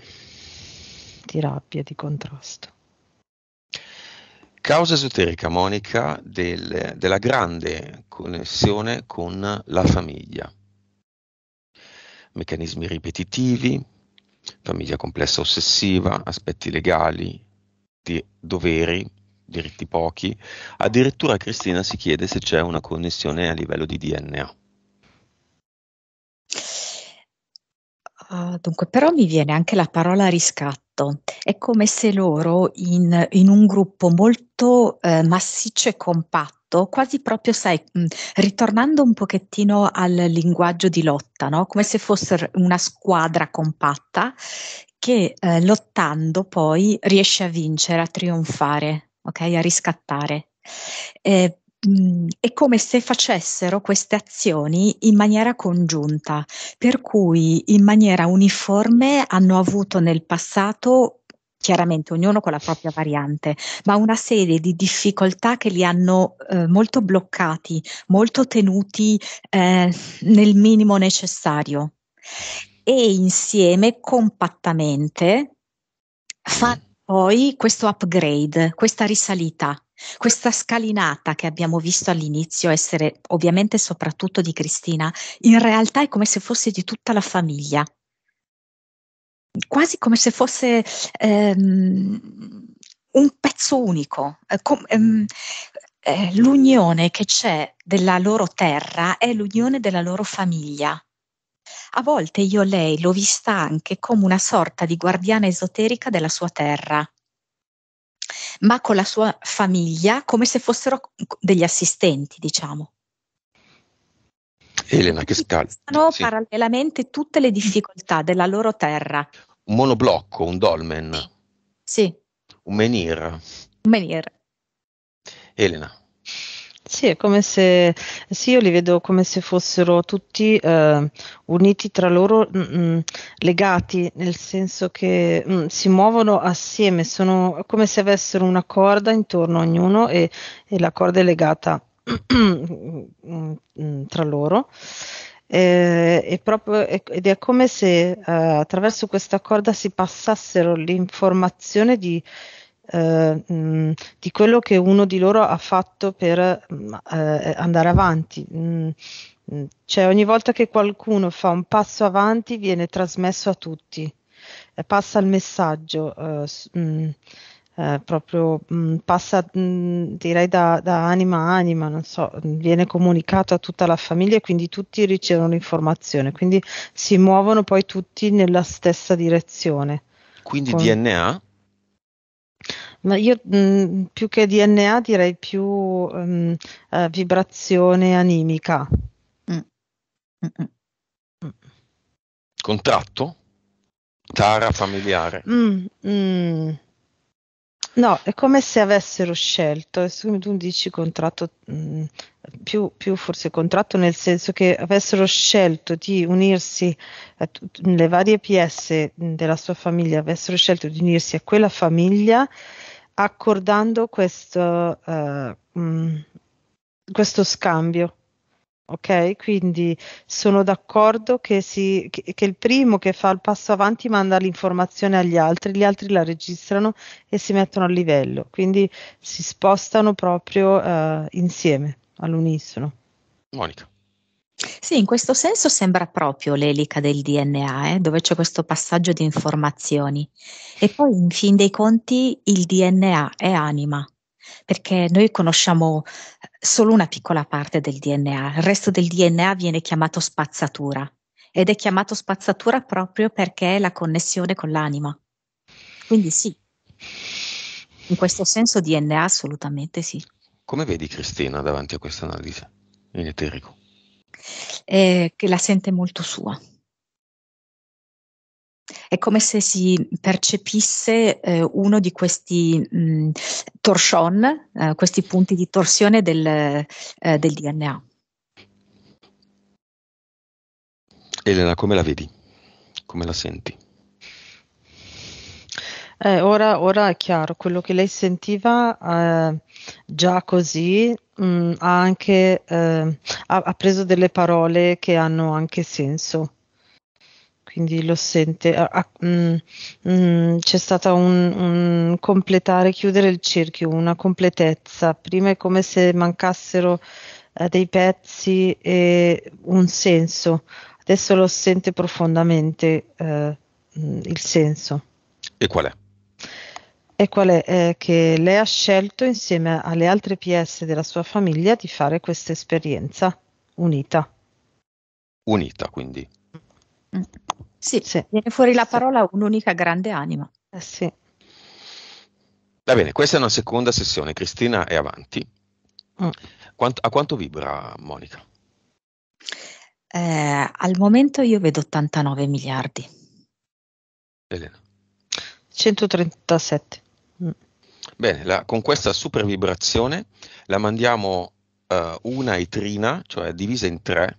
di rabbia, di contrasto. Causa esoterica monica del, della grande connessione con la famiglia. Meccanismi ripetitivi, famiglia complessa ossessiva, aspetti legali, di doveri, diritti pochi. Addirittura Cristina si chiede se c'è una connessione a livello di DNA. Uh, ah, dunque, però mi viene anche la parola riscatto Esatto, è come se loro in, in un gruppo molto eh, massiccio e compatto quasi proprio, sai, mm, ritornando un pochettino al linguaggio di lotta, no? come se fosse una squadra compatta che eh, lottando poi riesce a vincere, a trionfare, okay? a riscattare. Eh, mhmm, è come se facessero queste azioni in maniera congiunta, per cui in maniera uniforme hanno avuto nel passato chiaramente ognuno con la propria variante, ma una serie di difficoltà che li hanno, ehm, molto bloccati, molto tenuti, ehm, nel minimo necessario e insieme compattamente fanno poi questo upgrade, questa risalita. Questa scalinata che abbiamo visto all'inizio essere ovviamente soprattutto di Cristina, in realtà è come se fosse di tutta la famiglia, quasi come se fosse ehm, un pezzo unico. Eh, com- ehm, eh, l'unione che c'è della loro terra è l'unione della loro famiglia. A volte io lei l'ho vista anche come una sorta di guardiana esoterica della sua terra ma con la sua famiglia come se fossero degli assistenti, diciamo. Elena, che scalda. Sì. parallelamente tutte le difficoltà della loro terra. Un monoblocco, un dolmen. Sì. Un menhir. Un menhir. Elena. Sì, è come se sì, io li vedo come se fossero tutti eh, uniti tra loro, mh, mm, mm, legati, nel senso che mh, mm, si muovono assieme, sono come se avessero una corda intorno a ognuno e, e la corda è legata tra loro. Eh, è proprio, è, ed è come se eh, attraverso questa corda si passassero l'informazione di eh, mh, mm, di quello che uno di loro ha fatto per mh, mm, eh, andare avanti. Mh, mm, cioè ogni volta che qualcuno fa un passo avanti viene trasmesso a tutti, eh, passa il messaggio, eh, proprio passa direi da, da, anima a anima, non so, viene comunicato a tutta la famiglia e quindi tutti ricevono informazione, quindi si muovono poi tutti nella stessa direzione. Quindi Con... DNA? Ma io mh, mm, più che DNA direi più mh, mm, eh, vibrazione animica. Mm. Mm. mm. Tara familiare? Mm, no, è come se avessero scelto, adesso tu dici contratto, più, più, forse contratto nel senso che avessero scelto di unirsi, eh, le varie PS della sua famiglia avessero scelto di unirsi a quella famiglia accordando questo, uh, eh, mh, mm, questo scambio. Ok, quindi sono d'accordo che, si, che, che, il primo che fa il passo avanti manda l'informazione agli altri, gli altri la registrano e si mettono a livello, quindi si spostano proprio uh, insieme all'unisono. Monica. Sì, in questo senso sembra proprio l'elica del DNA, eh, dove c'è questo passaggio di informazioni. E poi, in fin dei conti, il DNA è anima, perché noi conosciamo solo una piccola parte del DNA, il resto del DNA viene chiamato spazzatura ed è chiamato spazzatura proprio perché è la connessione con l'anima. Quindi sì, in questo senso DNA assolutamente sì. Come vedi Cristina davanti a questa analisi in eterico? eh, che la sente molto sua. È come se si percepisse eh, uno di questi mh, mm, torsion, eh, questi punti di torsione del, eh, del DNA. Elena, come la vedi? Come la senti? Eh, ora, ora, è chiaro, quello che lei sentiva eh, già così mh, mm, ha anche eh, ha, ha, preso delle parole che hanno anche senso. Quindi lo sente, ha, mh, mh, mm, mm, c'è stato un, un, completare, chiudere il cerchio, una completezza. Prima è come se mancassero eh, dei pezzi e un senso, adesso lo sente profondamente eh, il senso. E qual è? e qual è eh, che lei ha scelto insieme alle altre PS della sua famiglia di fare questa esperienza unita. Unita, quindi. Sì, sì. viene fuori la parola un'unica grande anima. Eh, sì. Va bene, questa è una seconda sessione. Cristina è avanti. Mm. Quanto, a quanto vibra Monica? Eh, al momento io vedo 89 miliardi. Elena. 137. Bene, la, con questa super vibrazione la mandiamo uh, una trina, cioè divisa in tre,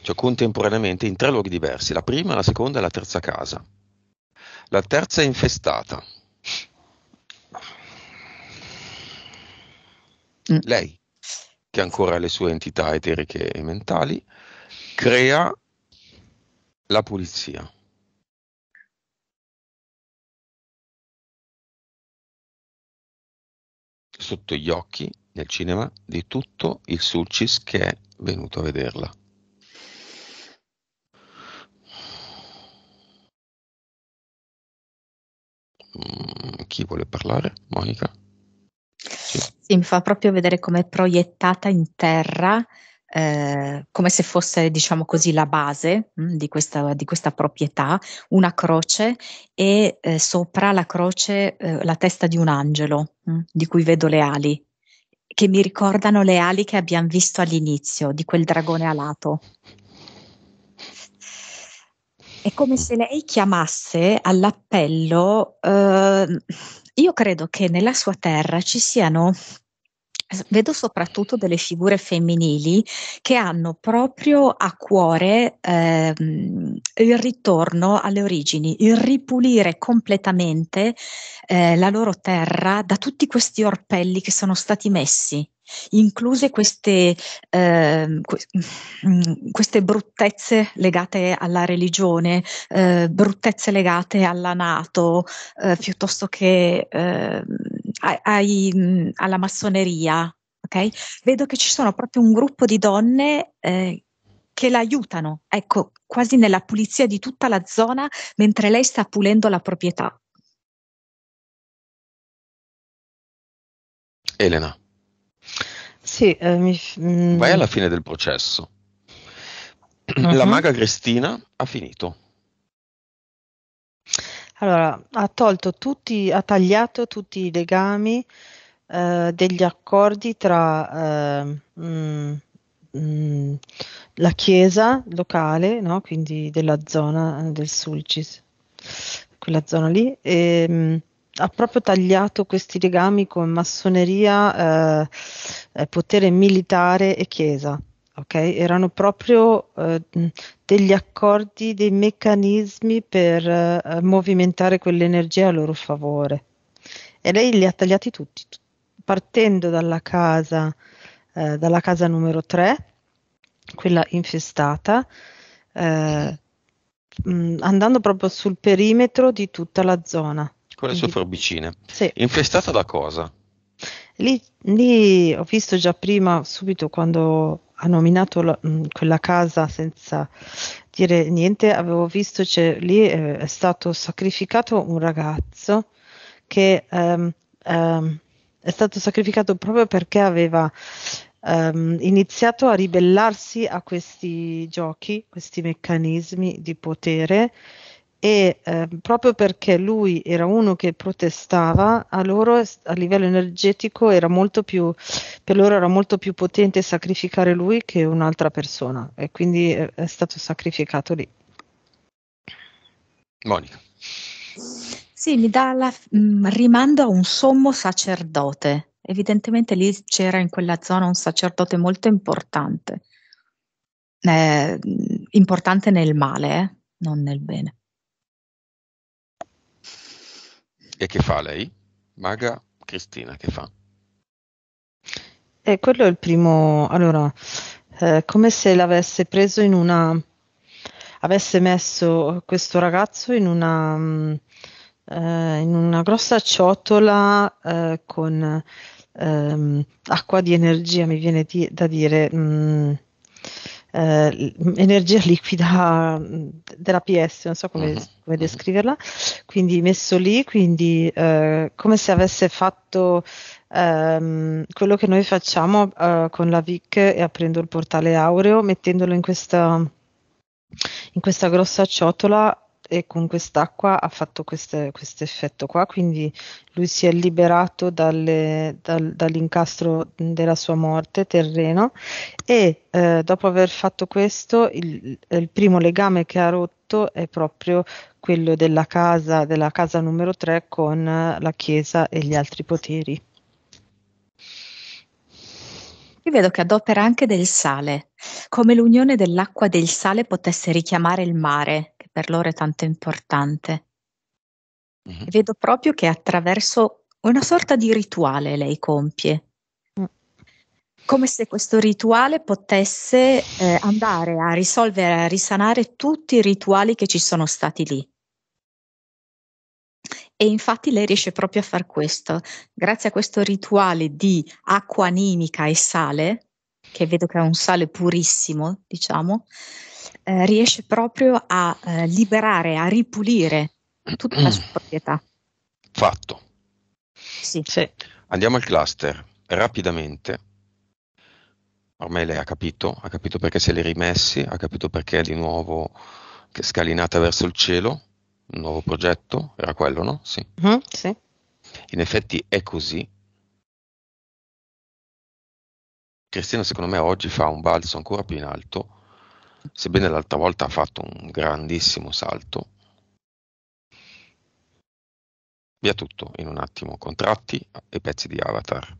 cioè contemporaneamente in tre luoghi diversi, la prima, la seconda e la terza casa. La terza è infestata. Mm. Lei, che ancora ha le sue entità eteriche e mentali, crea la pulizia. sotto gli occhi nel cinema di tutto il Sulcis che è venuto a vederla. Mm, chi vuole parlare? Monica? Sì. sì, mi fa proprio vedere come è proiettata in terra eh, come se fosse, diciamo così, la base mh, mm, di, questa, di, questa, proprietà, una croce e eh, sopra la croce eh, la testa di un angelo, mh, mm, di cui vedo le ali, che mi ricordano le ali che abbiamo visto all'inizio, di quel dragone alato. È come se lei chiamasse all'appello, eh, io credo che nella sua terra ci siano Vedo soprattutto delle figure femminili che hanno proprio a cuore ehm, il ritorno alle origini, il ripulire completamente eh, la loro terra da tutti questi orpelli che sono stati messi incluse queste, eh, queste, bruttezze legate alla religione, eh, bruttezze legate alla Nato, eh, piuttosto che ehm, ai, alla massoneria, okay? vedo che ci sono proprio un gruppo di donne eh, che la aiutano, ecco, quasi nella pulizia di tutta la zona mentre lei sta pulendo la proprietà. Elena. Sì, eh, mi... Mm. Vai alla fine del processo. Uh-huh. La mhm. maga Cristina ha finito. Allora, ha tolto tutti, ha tagliato tutti i legami eh, degli accordi tra eh, mh, mm, mh, mm, la chiesa locale, no? quindi della zona del Sulcis, quella zona lì, e, mh, mm, ha proprio tagliato questi legami con massoneria, eh, eh potere militare e chiesa. Okay? Erano proprio eh, degli accordi, dei meccanismi per eh, movimentare quell'energia a loro favore. E lei li ha tagliati tutti, partendo dalla casa, eh, dalla casa numero 3, quella infestata, eh, mh, andando proprio sul perimetro di tutta la zona. Con le sue forbicine. Sì. Infestata da cosa? Lì, lì ho visto già prima, subito quando ha nominato la, mh, mm, quella casa senza dire niente, avevo visto che lì eh, è stato sacrificato un ragazzo che um, um, è stato sacrificato proprio perché aveva um, iniziato a ribellarsi a questi giochi, questi meccanismi di potere e eh, proprio perché lui era uno che protestava, a loro a livello energetico era molto più, per loro era molto più potente sacrificare lui che un'altra persona e quindi è, è stato sacrificato lì. Monica. Sì, mi dà la, mh, mm, rimando a un sommo sacerdote. Evidentemente lì c'era in quella zona un sacerdote molto importante, eh, mm, importante nel male, eh, non nel bene. E che fa lei? Maga Cristina, che fa? Eh, quello è il primo. Allora, eh, come se l'avesse preso in una. avesse messo questo ragazzo in una. Mh, mm, eh, in una grossa ciotola eh, con ehm, acqua di energia, mi viene di, da dire. Mh, mm, eh, energia liquida mm, della PS, non so come, mm-hmm. come mhm. descriverla, quindi messo lì, quindi eh, come se avesse fatto ehm, quello che noi facciamo eh, con la VIC e aprendo il portale aureo, mettendolo in questa, in questa grossa ciotola e con quest'acqua ha fatto questo effetto qua, quindi lui si è liberato dalle, dal, dall'incastro della sua morte terreno e eh, dopo aver fatto questo il, il, primo legame che ha rotto è proprio quello della casa, della casa numero 3 con la Chiesa e gli altri poteri. Io vedo che adopera anche del sale, come l'unione dell'acqua e del sale potesse richiamare il mare, per loro è tanto importante. Mh-mh. Vedo proprio che attraverso una sorta di rituale lei compie, mm. come se questo rituale potesse, ehm, andare a risolvere, a risanare tutti i rituali che ci sono stati lì. E infatti lei riesce proprio a far questo, grazie a questo rituale di acqua animica e sale, che vedo che è un sale purissimo, diciamo, eh, riesce proprio a eh, liberare, a ripulire tutta la sua proprietà. Fatto. Sì. sì. Andiamo al cluster rapidamente. Ormai lei ha capito, ha capito perché se l'è rimessi, ha capito perché è di nuovo scalinata verso il cielo, un nuovo progetto, era quello, no? Sì. Mm, sì. In effetti è così. Cristina secondo me oggi fa un balzo ancora più in alto sebbene l'altra volta ha fatto un grandissimo salto. Via tutto in un attimo, contratti e pezzi di avatar.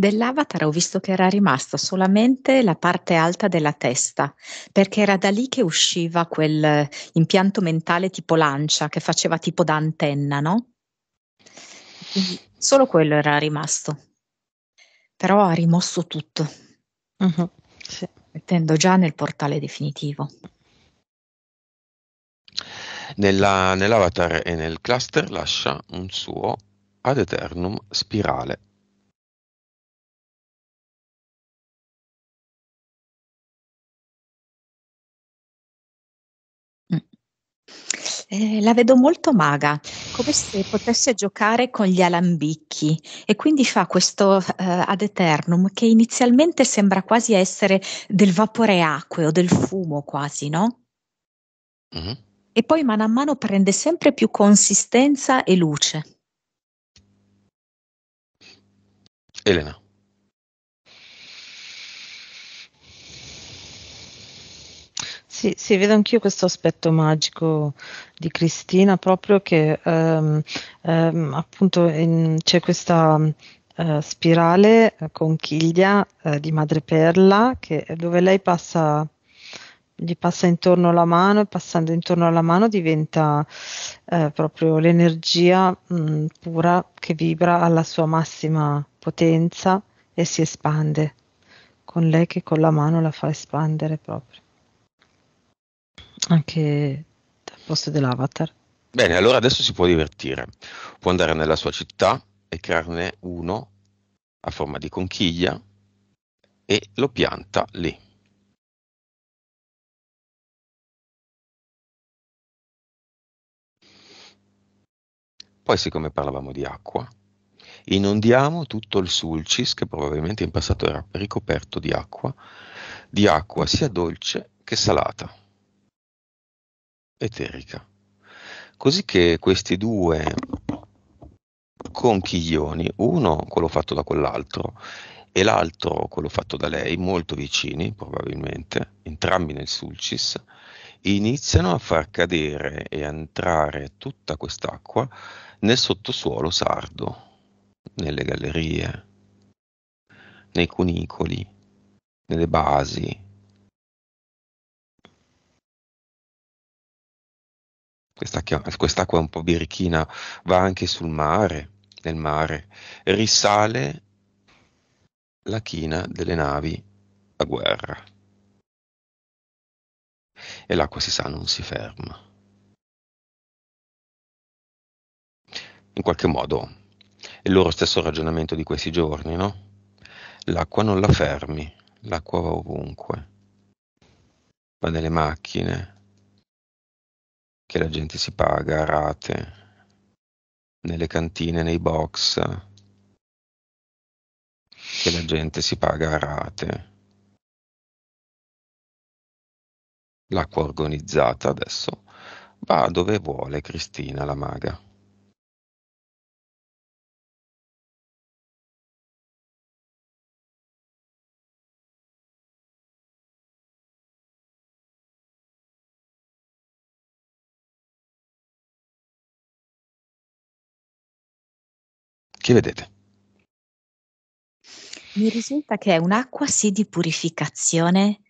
Dell'avatar ho visto che era rimasta solamente la parte alta della testa, perché era da lì che usciva quel eh, impianto mentale tipo lancia che faceva tipo da antenna, no? Quindi mm-hmm. solo quello era rimasto. Però ha rimosso tutto, uh-huh, sì. mettendo già nel portale definitivo. Nella, nell'avatar e nel cluster lascia un suo ad eternum spirale Eh, la vedo molto maga, come se potesse giocare con gli alambicchi e quindi fa questo eh, ad eternum che inizialmente sembra quasi essere del vapore acqueo, del fumo quasi, no? Mm-hmm. E poi mano a mano prende sempre più consistenza e luce. Elena. Sì, sì, vedo anch'io questo aspetto magico di Cristina, proprio che ehm, ehm, appunto in, c'è questa eh, spirale eh, conchiglia eh, di madreperla che, dove lei passa, gli passa intorno la mano e passando intorno alla mano diventa eh, proprio l'energia mh, mm, pura che vibra alla sua massima potenza e si espande, con lei che con la mano la fa espandere proprio. Anche al posto dell'avatar. Bene, allora adesso si può divertire. Può andare nella sua città e crearne uno a forma di conchiglia e lo pianta lì. Poi, siccome parlavamo di acqua, inondiamo tutto il Sulcis, che probabilmente in passato era ricoperto di acqua, di acqua sia dolce che salata eterica. Così che questi due conchiglioni, uno quello fatto da quell'altro e l'altro quello fatto da lei, molto vicini probabilmente, entrambi nel sulcis, iniziano a far cadere e entrare tutta quest'acqua nel sottosuolo sardo, nelle gallerie, nei cunicoli, nelle basi, quest'acqua, è un po' birichina va anche sul mare, nel mare, risale la china delle navi a guerra. E l'acqua si sa non si ferma. In qualche modo è il loro stesso ragionamento di questi giorni, no? L'acqua non la fermi, l'acqua va ovunque, va nelle macchine, che la gente si paga a rate nelle cantine, nei box, che la gente si paga a rate. L'acqua organizzata adesso va dove vuole Cristina la maga. che vedete? Mi risulta che è un'acqua sì di purificazione,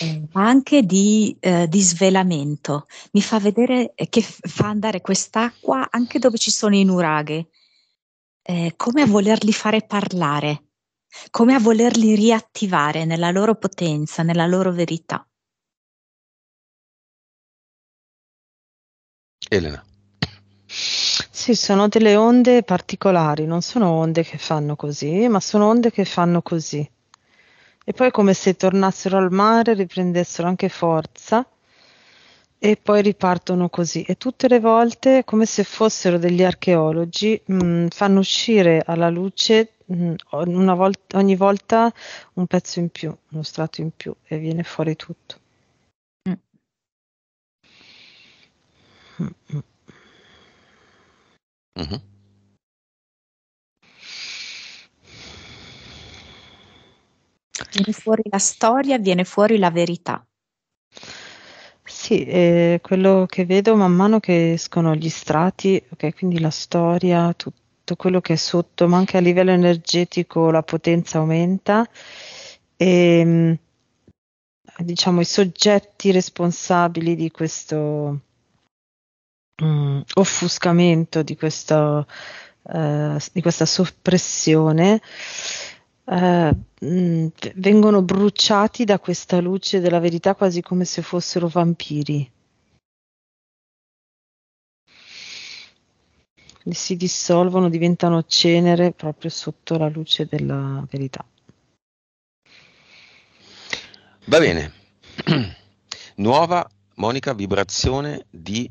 eh, ma anche di, eh, di, svelamento. Mi fa vedere eh, che fa andare quest'acqua anche dove ci sono i nuraghe, eh, come a volerli fare parlare, come a volerli riattivare nella loro potenza, nella loro verità. Elena sì, sono delle onde particolari, non sono onde che fanno così, ma sono onde che fanno così. E poi è come se tornassero al mare, riprendessero anche forza e poi ripartono così. E tutte le volte, come se fossero degli archeologi, mh, mm, fanno uscire alla luce mh, mm, volta, ogni volta un pezzo in più, uno strato in più e viene fuori tutto. Mm. Mm-hmm. Uh-huh. Viene fuori la storia, viene fuori la verità. Sì, eh, quello che vedo man mano che escono gli strati, okay, quindi la storia, tutto quello che è sotto, ma anche a livello energetico la potenza aumenta. E, ehm, diciamo i soggetti responsabili di questo, mh, mm, offuscamento di, questo, eh, di questa soppressione eh, mh, mm, vengono bruciati da questa luce della verità quasi come se fossero vampiri. si dissolvono, diventano cenere proprio sotto la luce della verità. Va bene. Nuova Monica vibrazione di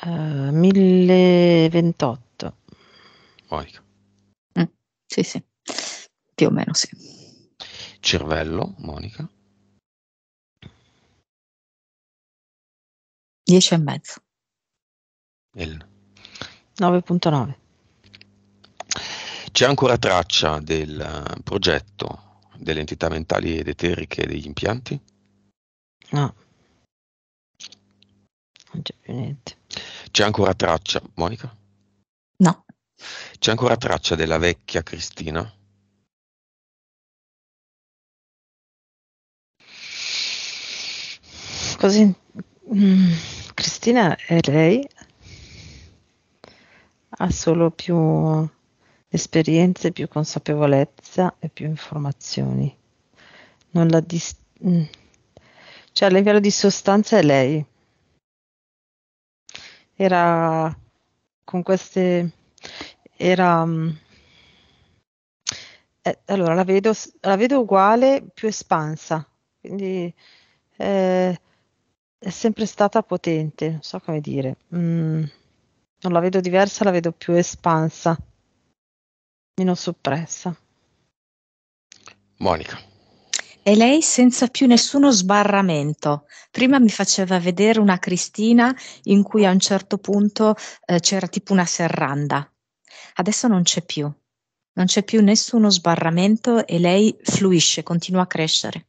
1028. Eh, Oico. Mm, sì, sì, più o meno sì. Cervello, Monica. 10 e mezzo. Il 9.9. C'è ancora traccia del eh, progetto delle entità mentali ed eteriche degli impianti? No. Non c'è più niente. C'è ancora traccia, Monica? No. C'è ancora traccia della vecchia Cristina? Così, mm, Cristina è lei, ha solo più esperienze, più consapevolezza e più informazioni. Non la dis- mm. Cioè, a livello di sostanza è lei, era con queste era mm, eh, allora la vedo, la vedo uguale più espansa quindi eh, è sempre stata potente non so come dire mm, non la vedo diversa la vedo più espansa meno soppressa Monica e lei senza più nessuno sbarramento. Prima mi faceva vedere una Cristina in cui a un certo punto eh, c'era tipo una serranda. Adesso non c'è più, non c'è più nessuno sbarramento e lei fluisce, continua a crescere.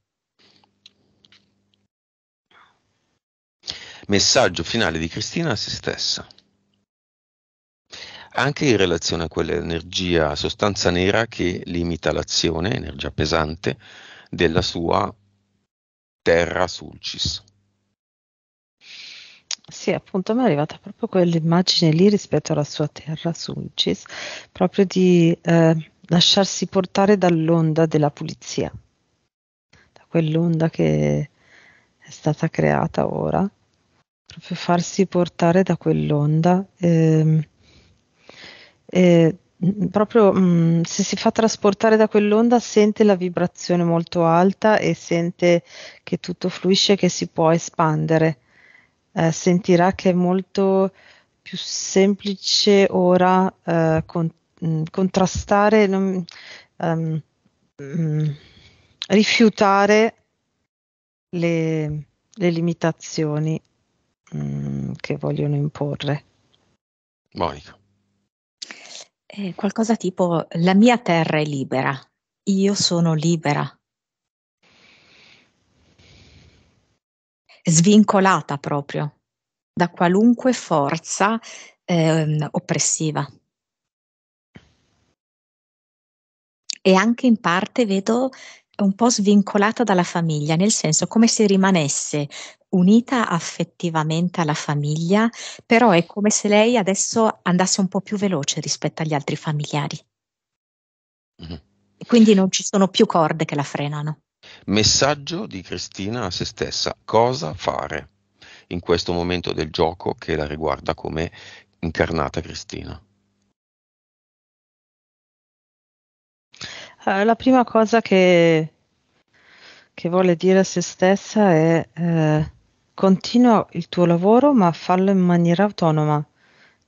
Messaggio finale di Cristina a se stessa. Anche in relazione a quell'energia sostanza nera che limita l'azione, energia pesante, della sua terra Sulcis. Sì, appunto, mi è arrivata proprio quell'immagine lì rispetto alla sua terra Sulcis, proprio di eh, lasciarsi portare dall'onda della pulizia, da quell'onda che è stata creata ora, proprio farsi portare da quell'onda. Eh, eh, Mm, proprio mh, mm, se si fa trasportare da quell'onda sente la vibrazione molto alta e sente che tutto fluisce, che si può espandere. Eh, sentirà che è molto più semplice ora eh, con, mh, mm, contrastare, non, um, ehm, mh, rifiutare le, le limitazioni che vogliono imporre. Monica. Eh, qualcosa tipo la mia terra è libera, io sono libera. Svincolata proprio da qualunque forza eh, oppressiva. E anche in parte vedo un po' svincolata dalla famiglia, nel senso come se rimanesse unita affettivamente alla famiglia, però è come se lei adesso andasse un po' più veloce rispetto agli altri familiari. Mm-hmm. Quindi non ci sono più corde che la frenano. Messaggio di Cristina a se stessa. Cosa fare in questo momento del gioco che la riguarda come incarnata Cristina? Eh, la prima cosa che, che vuole dire a se stessa è eh, Continua il tuo lavoro, ma fallo in maniera autonoma.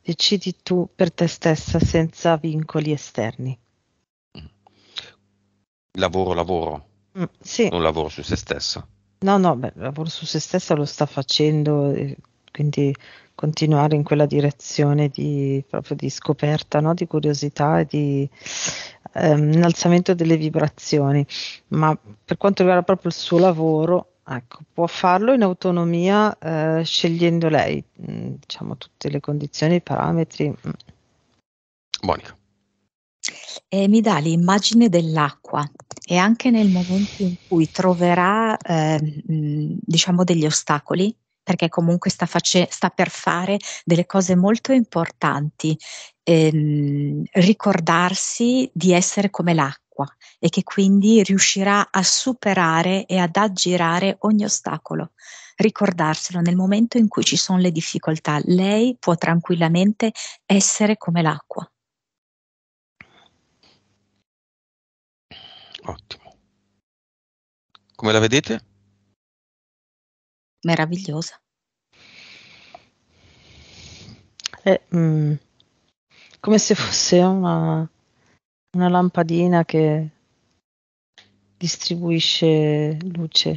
Decidi tu per te stessa senza vincoli esterni. Lavoro, lavoro. Mm, sì. Non lavoro su se stessa. No, no, beh, lavoro su se stessa lo sta facendo, eh, quindi continuare in quella direzione di, proprio di scoperta, no? di curiosità e di ehm, innalzamento delle vibrazioni. Ma per quanto riguarda proprio il suo lavoro, Ecco, può farlo in autonomia eh, scegliendo lei, mm, diciamo, tutte le condizioni, i parametri. Mm. Monica. Eh, mi dà l'immagine dell'acqua e anche nel momento in cui troverà eh, diciamo degli ostacoli, perché comunque sta, face- sta per fare delle cose molto importanti, ehm, ricordarsi di essere come l'acqua acqua e che quindi riuscirà a superare e ad aggirare ogni ostacolo. Ricordarselo nel momento in cui ci sono le difficoltà, lei può tranquillamente essere come l'acqua. Ottimo. Come la vedete? Meravigliosa. Eh, mm, come se fosse una una lampadina che distribuisce luce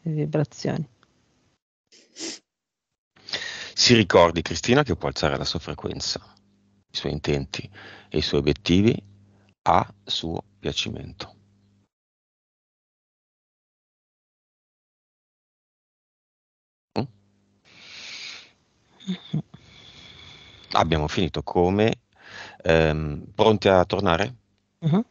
e vibrazioni. Si ricordi, Cristina, che può alzare la sua frequenza, i suoi intenti e i suoi obiettivi a suo piacimento. Mm? Abbiamo finito come? Ehm, pronti a tornare? Mm-hmm.